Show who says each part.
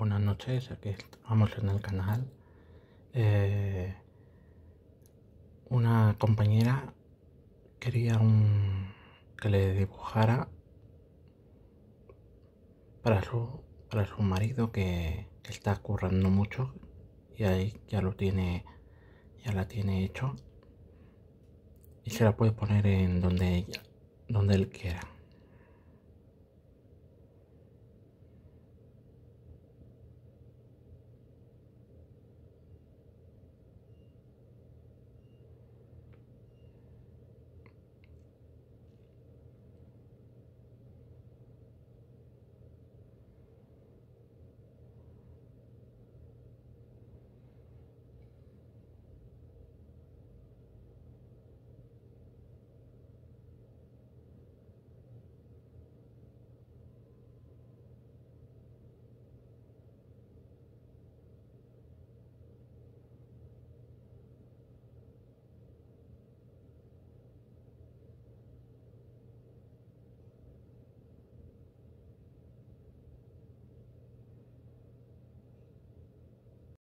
Speaker 1: buenas noches, aquí estamos en el canal. Eh, una compañera quería un, que le dibujara para su, para su marido que, está currando mucho y ahí ya lo tiene, ya la tiene hecho y se la puede poner en donde ella, donde él quiera.